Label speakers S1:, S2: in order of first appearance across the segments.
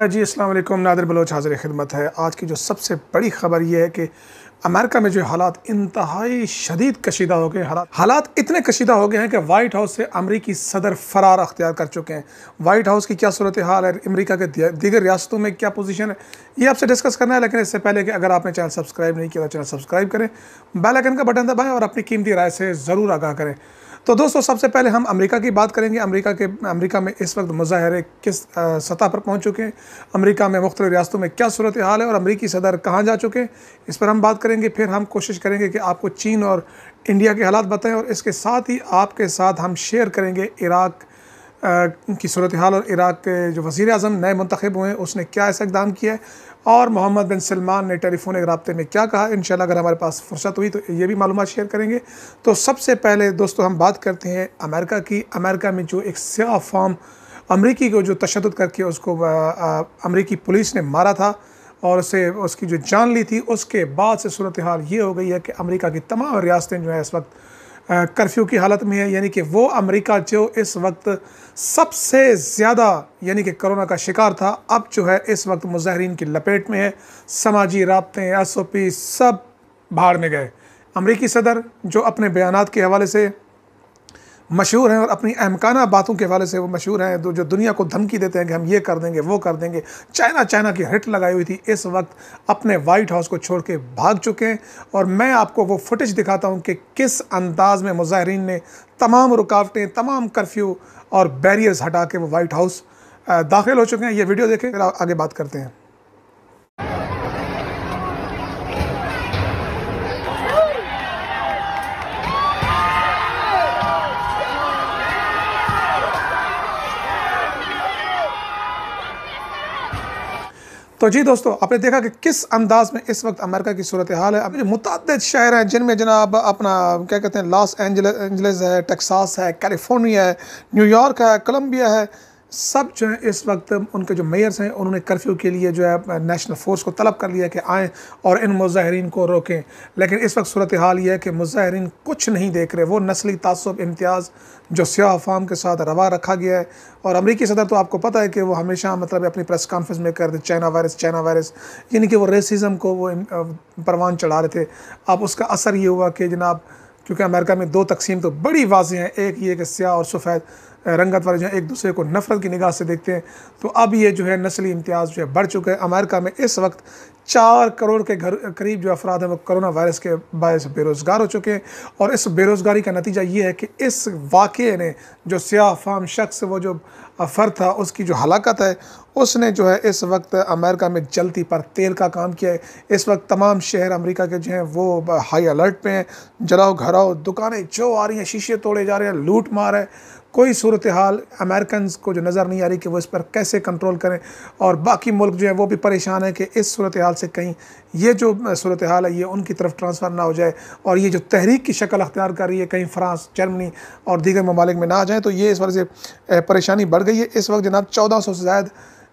S1: हाँ जी अस्सलाम नादर बलोच हाजिर खिदमत है आज की जो सबसे बड़ी ख़बर यह है कि अमेरिका में जो हालात इंतहाई शदीद कशीदा हो गए हालात हालात इतने कशीदा हो गए हैं कि वाइट हाउस से अमरीकी सदर फ़रार अख्तियार कर चुके हैं वाइट हाउस की क्या सूरत हाल है अमरीका के दीगर रियासतों में क्या पोजीशन है ये आपसे डिस्कस करना है लेकिन इससे पहले कि अगर आपने चैनल सब्सक्राइब नहीं किया तो चैनल सब्सक्राइब करें बेलाइकन का बटन दबाएँ और अपनी कीमती राय से ज़रूर आगाह करें तो दोस्तों सबसे पहले हम अमेरिका की बात करेंगे अमेरिका के अमेरिका में इस वक्त मुजाहरे किस सतह पर पहुंच चुके हैं अमेरिका में मुख्तु रियासतों में क्या सूरत हाल है और अमेरिकी सदर कहाँ जा चुके हैं इस पर हम बात करेंगे फिर हम कोशिश करेंगे कि आपको चीन और इंडिया के हालात बताएं और इसके साथ ही आपके साथ हम शेयर करेंगे इराक़ की सूरत हाल और इराक़ के जो वज़ी अजम नए मंतखब हुए हैं उसने क्या ऐसा इकदाम किया है और मोहम्मद बिन सलमान ने टेलीफोनिक रबते में क्या कहा इन शाला अगर हमारे पास फुर्सत हुई तो ये भी मालूम शेयर करेंगे तो सबसे पहले दोस्तों हम बात करते हैं अमेरिका की अमेरिका में जो एक स्या फॉर्म अमरीकी को जो तशद करके उसको अमरीकी पुलिस ने मारा था और उसे उसकी जो जान ली थी उसके बाद से सूरत हाल ये हो गई है कि अमरीका की तमाम रियासतें जो है इस वक्त कर्फ्यू की हालत में है यानी कि वो अमेरिका जो इस वक्त सबसे ज़्यादा यानी कि कोरोना का शिकार था अब जो है इस वक्त मुजाहरीन की लपेट में है समाजी रबतें एस ओ पी सब भाड़ में गए अमरीकी सदर जो अपने बयान के हवाले से मशहूर हैं और अपनी अहमकाना बातों के हवाले से वो मशहूर हैं जो दुनिया को धमकी देते हैं कि हम ये कर देंगे वो कर देंगे चाइना चाइना की हिट लगाई हुई थी इस वक्त अपने वाइट हाउस को छोड़ के भाग चुके हैं और मैं आपको वो फुटेज दिखाता हूँ कि किस अंदाज में मुजाहरीन ने तमाम रुकावटें तमाम कर्फ्यू और बैरियर्स हटा के वो वाइट हाउस दाखिल हो चुके हैं ये वीडियो देखें फिर आगे बात करते हैं तो जी दोस्तों आपने देखा कि किस अंदाज में इस वक्त अमेरिका की सूरत हाल है अभी मुतद शहर हैं जिनमें जनाब अपना क्या कहते हैं लॉस एंजल एंजल्स है टेक्सास है कैलिफोर्निया है न्यूयॉर्क है कोलम्बिया है सब जो है इस वक्त उनके जो मेयर्स हैं उन्होंने कर्फ्यू के लिए जो है नेशनल फोर्स को तलब कर लिया कि आएँ और इन मुजाहरीन को रोकें लेकिन इस वक्त सूरत हाल यह है कि मुजाहरीन कुछ नहीं देख रहे वो नस्ली तसब इम्तियाज़ जो सियाह फाम के साथ रवा रखा गया है और अमरीकी सदर तो आपको पता है कि वो हमेशा मतलब अपनी प्रेस कॉन्फ्रेंस में कर थे चाइना वायरस चाइना वायरस यानी कि वो रेसिज़म को वो परवान चढ़ा रहे थे अब उसका असर ये हुआ कि जनाब क्योंकि अमेरिका में दो तकसीम तो बड़ी वाजें हैं एक ये कि स्याह और सफ़ेद रंगत वाले जो एक दूसरे को नफरत की निगाह से देखते हैं तो अब ये जो है नस्ली इम्तियाज़ जो है बढ़ चुके हैं अमेरिका में इस वक्त चार करोड़ के घर करीब जो अफराद हैं वो करोना वायरस के बायस बेरोज़गार हो चुके हैं और इस बेरोज़गारी का नतीजा ये है कि इस वाक़े ने जो सयाह फाम शख्स वो जो फर्द था उसकी जो हलाकत है उसने जो है इस वक्त अमेरिका में जलती पर तेल का काम किया है इस वक्त तमाम शहर अमेरिका के जो हैं वो हाई अलर्ट पे हैं जलाओ घराओ दुकानें जो आ रही हैं शीशे तोड़े जा रहे हैं लूट मार है कोई सूरत हाल अमेरिकन को जो नज़र नहीं आ रही कि वो इस पर कैसे कंट्रोल करें और बाकी मुल्क जो है वो भी परेशान है कि इस सूरत हाल से कहीं ये जो सूरत हाल है ये उनकी तरफ ट्रांसफ़र ना हो जाए और ये जो तहरीक की शक्ल अख्तियार कर रही है कहीं फ़्रांस जर्मनी और दीगर ममालिक में ना आ जाए तो ये इस वजह से परेशानी बढ़ गई है इस वक्त जनाब चौदह सौ से ज़्यादा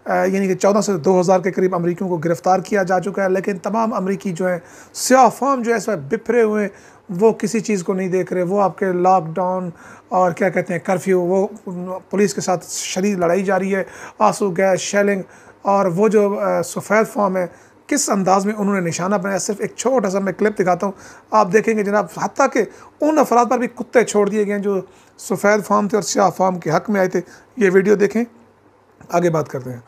S1: यानी कि चौदह से दो हज़ार के करीब अमरीकियों को गिरफ़्तार किया जा चुका है लेकिन तमाम अमरीकी जो हैं फॉर्म जो है इस वक्त बिफरे हुए हैं वो किसी चीज़ को नहीं देख रहे वो आपके लॉकडाउन और क्या कहते हैं कर्फ्यू वो पुलिस के साथ शरीर लड़ाई जारी है आंसू गैस शेलिंग और वो जो सफ़ेद फॉर्म है किस अंदाज़ में उन्होंने निशाना बनाया सिर्फ एक छोटा सा मैं क्लिप दिखाता हूँ आप देखेंगे जनाब हती के उन अफराद पर भी कुत्ते छोड़ दिए गए जो सफ़ेद फार्म थे और स्या फॉर्म के हक़ में आए थे ये वीडियो देखें आगे बात करते हैं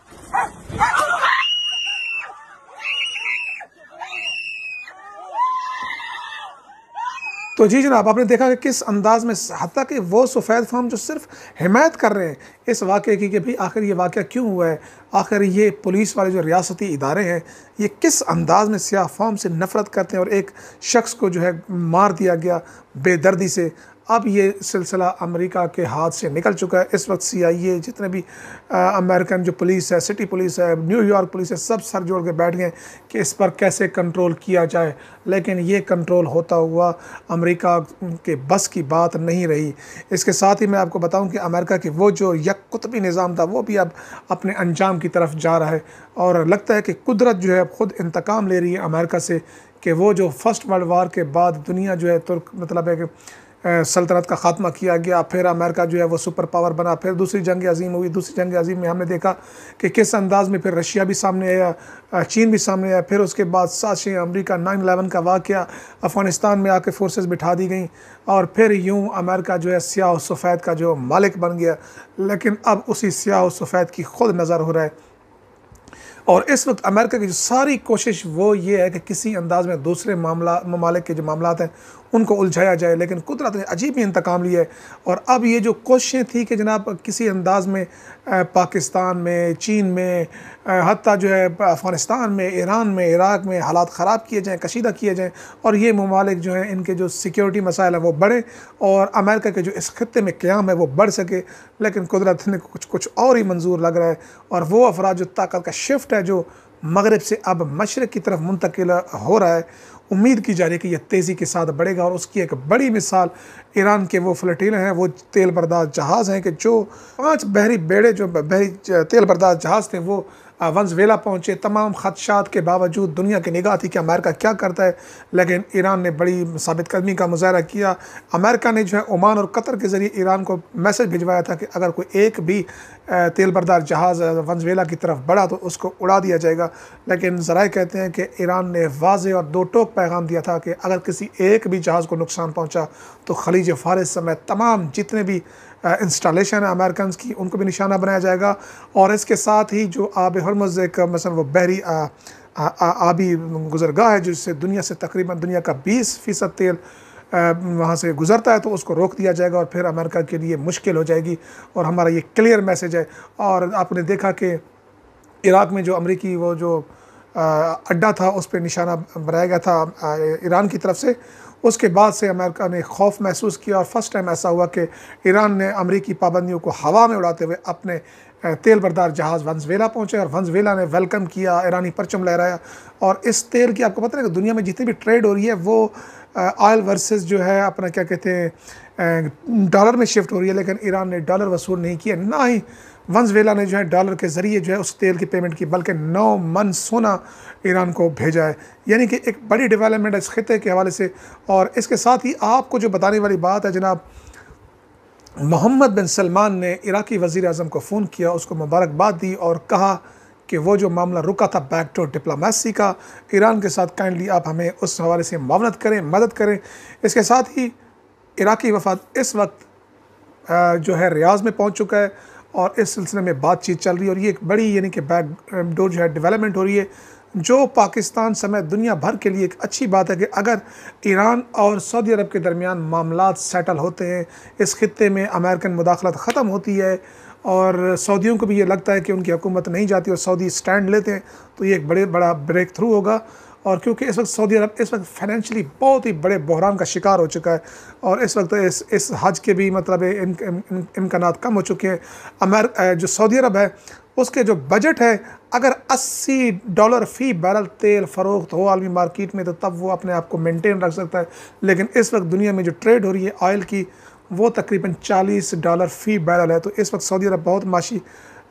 S1: तो जी जनाब आपने देखा कि किस अंदाज में हती कि वो सफ़ेद फॉर्म जो सिर्फ हिमायत कर रहे हैं इस वाक़े की कि भाई आखिर ये वाक़ क्यों हुआ है आखिर ये पुलिस वाले जो रियासती इदारे हैं ये किस अंदाज में सियाह फॉर्म से नफ़रत करते हैं और एक शख्स को जो है मार दिया गया बेदर्दी से अब ये सिलसिला अमेरिका के हाथ से निकल चुका है इस वक्त सीआईए जितने भी अमेरिकन जो पुलिस है सिटी पुलिस है न्यूयॉर्क पुलिस है सब सर जोड़ के बैठ गए कि इस पर कैसे कंट्रोल किया जाए लेकिन ये कंट्रोल होता हुआ अमेरिका के बस की बात नहीं रही इसके साथ ही मैं आपको बताऊं कि अमेरिका की वो जो यक कुतबी निज़ाम था वो भी अब अपने अंजाम की तरफ जा रहा है और लगता है कि कुदरत जो है ख़ुद इंतकाम ले रही है अमेरिका से कि वो जो फर्स्ट वर्ल्ड वार के बाद दुनिया जो है तुर्क मतलब है कि सल्तनत का खात्मा किया गया फिर अमेरिका जो है वो सुपर पावर बना फिर दूसरी जंग अजीम हुई दूसरी जंग अजीम में हमने देखा कि किस अंदाज में फिर रशिया भी सामने आया चीन भी सामने आया फिर उसके बाद साशी अमरीका नाइन अलेवन का वाक़ अफ़गानिस्तान में आके फोर्सेज बिठा दी गई और फिर यूँ अमेरिका जो है सियाह सफ़ैद का जो मालिक बन गया लेकिन अब उसी सियाह सफ़ैद की खुद नज़र हो रहा है और इस वक्त अमेरिका की जो सारी कोशिश वो ये है कि किसी अंदाज में दूसरे मामला ममालिक के जो मामला हैं उनको उलझाया जाए लेकिन कुदरत ने अजीब ही इंतकाम लिया है और अब ये जो कोशिशें थी कि जनाब किसी अंदाज में पाकिस्तान में चीन में हती जो है अफ़गानिस्तान में ईरान में इराक में हालात ख़राब किए जाएँ कशीदा किए जाएँ और ये ममालिक जो हैं इनके जो सिक्योरिटी मसाइल हैं वो बढ़ें और अमेरिका के जो इस खत्े में क्याम है वो बढ़ सके लेकिन कुदरत ने कुछ कुछ और ही मंजूर लग रहा है और वो अफराज जो ताकत का शिफ्ट है जो मगरब से अब मशरक़ की तरफ मुंतकिल हो रहा है उम्मीद की जा रही है कि यह तेज़ी के साथ बढ़ेगा और उसकी एक बड़ी मिसाल ईरान के वो फ्लटीले हैं वो तेल बर्दाश्त जहाज़ हैं कि जो पाँच बहरी बेड़े जो बहरी तेल बर्दाश्त जहाज़ थे वो वंजवेला पहुँचे तमाम खदशात के बावजूद दुनिया की निगाह थी कि अमेरिका क्या करता है लेकिन ईरान ने बड़ी साबित कदमी का मुजाहरा किया अमेरिका ने जो है ओमान और कतर के ज़रिए ईरान को मैसेज भिजवाया था कि अगर कोई एक भी तेल बरदार जहाज़ वंजवेला की तरफ बढ़ा तो उसको उड़ा दिया जाएगा लेकिन ज़रा कहते हैं कि ईरान ने वाज और दो टोक पैगाम दिया था कि अगर किसी एक भी जहाज़ को नुकसान पहुँचा तो खलीज फारिस समेत तमाम जितने भी इंस्टॉलेशन है अमेरिकन की उनको भी निशाना बनाया जाएगा और इसके साथ ही जो आब हरमज़ एक मसल वो बहरी आबी गुजरगाह है जिससे दुनिया से तकरीबन दुनिया का बीस फ़ीसद तेल वहाँ से गुजरता है तो उसको रोक दिया जाएगा और फिर अमेरिका के लिए मुश्किल हो जाएगी और हमारा ये क्लियर मैसेज है और आपने देखा कि इराक़ में जो अमरीकी वो जो अड्डा था उस पर निशाना बनाया गया था ईरान की तरफ से उसके बाद से अमेरिका ने खौफ महसूस किया और फर्स्ट टाइम ऐसा हुआ कि ईरान ने अमरीकी पाबंदियों को हवा में उड़ाते हुए अपने तेल बरदार जहाज़ वंसवेला पहुँचे और वंसवेला ने वेलकम किया ईरानी परचम लहराया और इस तेल की आपको पता है कि दुनिया में जितनी भी ट्रेड हो रही है वो ऑयल वर्सेस जो है अपना क्या कहते हैं डॉलर में शिफ्ट हो रही है लेकिन ईरान ने डॉलर वसूल नहीं किया ना ही वंजवेला ने जो है डॉलर के ज़रिए जो है उस तेल की पेमेंट की बल्कि नौ मन सोना ईरान को भेजा है यानी कि एक बड़ी डेवलपमेंट इस खत्े के हवाले से और इसके साथ ही आपको जो बताने वाली बात है जनाब मोहम्मद बिन सलमान ने इराकी वज़ी अजम को फ़ोन किया उसको मुबारकबाद दी और कहा कि वो जो मामला रुका था बैक टू डिप्लोमेसी का ईरान के साथ काइंडली आप हमें उस हवाले से मावनत करें मदद करें इसके साथ ही इराक़ी वफाद इस वक्त जो है रियाज में पहुंच चुका है और इस सिलसिले में बातचीत चल रही है और ये एक बड़ी यानी कि बैक डोर जो है डेवलपमेंट हो रही है जो पाकिस्तान समेत दुनिया भर के लिए एक अच्छी बात है कि अगर ईरान और सऊदी अरब के दरमियान मामला सेटल होते हैं इस खत्े में अमेरिकन मुदाखलत ख़त्म होती है और सऊदियों को भी ये लगता है कि उनकी हुकूमत नहीं जाती और सऊदी स्टैंड लेते हैं तो ये एक बड़े बड़ा ब्रेक थ्रू होगा और क्योंकि इस वक्त सऊदी अरब इस वक्त फाइनेंशली बहुत ही बड़े बहरान का शिकार हो चुका है और इस वक्त इस इस हज के भी मतलब इमकान इम, इम, इम्कान कम हो चुके हैं अमेर जो सऊदी अरब है उसके जो बजट है अगर 80 डॉलर फ़ी बैरल तेल फ़रोख्त हो आलमी मार्केट में तो तब वो अपने आप को मेंटेन रख सकता है लेकिन इस वक्त दुनिया में जो ट्रेड हो रही है ऑयल की वो तकरीबन 40 डॉलर फ़ी बैरल है तो इस वक्त सऊदी अरब बहुत माशी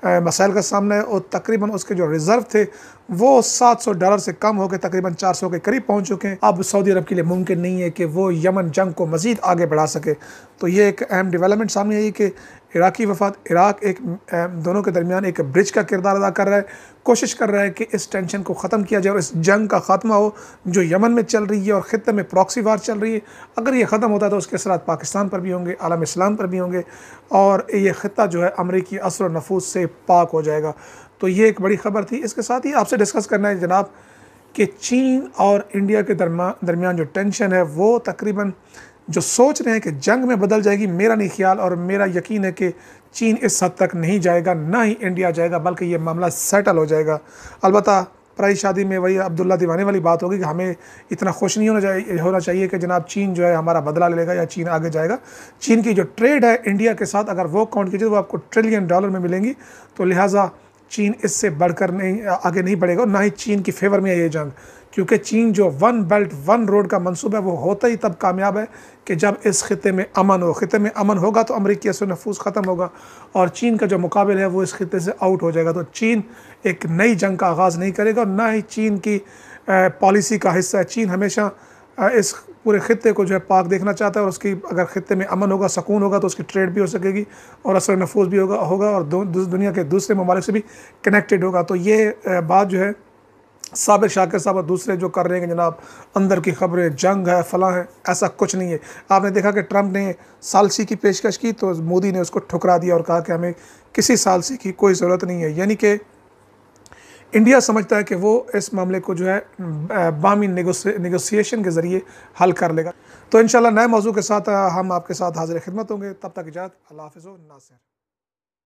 S1: मसाइल का सामना है और तकरीबन उसके जो रिज़र्व थे वो 700 डॉलर से कम होकर तकरीबन 400 के करीब पहुंच चुके हैं अब सऊदी अरब के लिए मुमकिन नहीं है कि वो यमन जंग को मज़ीद आगे बढ़ा सके तो ये एक अहम डेवलपमेंट सामने आई कि इराकी वफात इराक एक दोनों के दरमियान एक ब्रिज का किरदार अदा कर रहा है कोशिश कर रहा है कि इस टेंशन को ख़त्म किया जाए और इस जंग का ख़ात्मा हो जो यमन में चल रही है और ख़त्े में प्रॉक्सी वार चल रही है अगर ये ख़त्म होता है तो उसके असरा पाकिस्तान पर भी होंगे आलम इस्लाम पर भी होंगे और ये ख़त्ता जो है अमरीकी असर नफूज से पाक हो जाएगा तो ये एक बड़ी ख़बर थी इसके साथ ही आपसे डिस्कस करना है जनाब कि चीन और इंडिया के दरमा दरमियान जो टेंशन है वो तकरीबन जो सोच रहे हैं कि जंग में बदल जाएगी मेरा नहीं ख्याल और मेरा यकीन है कि चीन इस हद तक नहीं जाएगा ना ही इंडिया जाएगा बल्कि ये मामला सेटल हो जाएगा अलबत् पराई शादी में वही अब्दुल्ला दीवाने वाली बात होगी कि हमें इतना खुश नहीं होना चाहिए होना चाहिए कि जनाब चीन जो है हमारा बदला ले लेगा या चीन आगे जाएगा चीन की जो ट्रेड है इंडिया के साथ अगर वो काउंट कीजिए तो वो आपको ट्रिलियन डॉलर में मिलेंगी तो लिहाजा चीन इससे बढ़कर नहीं आगे नहीं बढ़ेगा और ना ही चीन की फेवर में है ये जंग क्योंकि चीन जो वन बेल्ट वन रोड का मनसूबा है वो होता ही तब कामयाब है कि जब इस खत्े में अमन हो खत्े में अमन होगा तो अमरीकी असर नफूज ख़त्म होगा और चीन का जो मुकाबला है वो इस खत्े से आउट हो जाएगा तो चीन एक नई जंग का आगाज़ नहीं करेगा और ना ही चीन की पॉलिसी का हिस्सा है चीन हमेशा इस पूरे खत्े को जो है पाक देखना चाहता है और उसकी अगर खत्े में अमन होगा सकून होगा तो उसकी ट्रेड भी हो सकेगी और असर नफूज भी होगा होगा और दुनिया के दूसरे ममालिक से भी कनेक्टेड होगा तो ये बात जो है सबक शाकिर साहब और दूसरे जो कर रहे हैं जनाब अंदर की खबरें जंग है फलाँ हैं ऐसा कुछ नहीं है आपने देखा कि ट्रंप ने सालसी की पेशकश की तो मोदी ने उसको ठुकरा दिया और कहा कि हमें किसी सालसी की कोई ज़रूरत नहीं है यानी कि इंडिया समझता है कि वो इस मामले को जो है बामी नगोसिएशन के ज़रिए हल कर लेगा तो इन नए मौजू के साथ हम आपके साथ हाजिर खिदमत होंगे तब तक इजाज़ अल्लाह हाफ़ नासिर